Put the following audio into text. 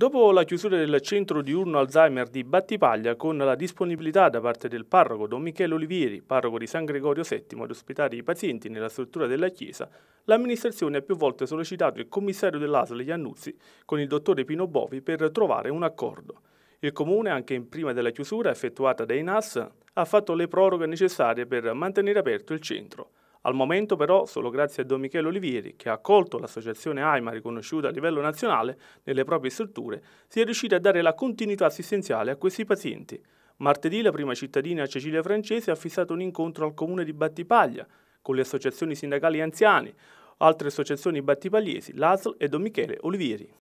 Dopo la chiusura del centro diurno Alzheimer di Battipaglia, con la disponibilità da parte del parroco Don Michele Olivieri, parroco di San Gregorio VII, ad ospitare i pazienti nella struttura della Chiesa, l'amministrazione ha più volte sollecitato il commissario dell'ASL Iannuzzi con il dottore Pino Bovi per trovare un accordo. Il comune, anche in prima della chiusura effettuata dai NAS, ha fatto le proroghe necessarie per mantenere aperto il centro. Al momento però, solo grazie a Don Michele Olivieri, che ha accolto l'associazione AIMA riconosciuta a livello nazionale nelle proprie strutture, si è riusciti a dare la continuità assistenziale a questi pazienti. Martedì la prima cittadina Cecilia Francese ha fissato un incontro al comune di Battipaglia con le associazioni sindacali anziani, altre associazioni battipagliesi, l'ASL e Don Michele Olivieri.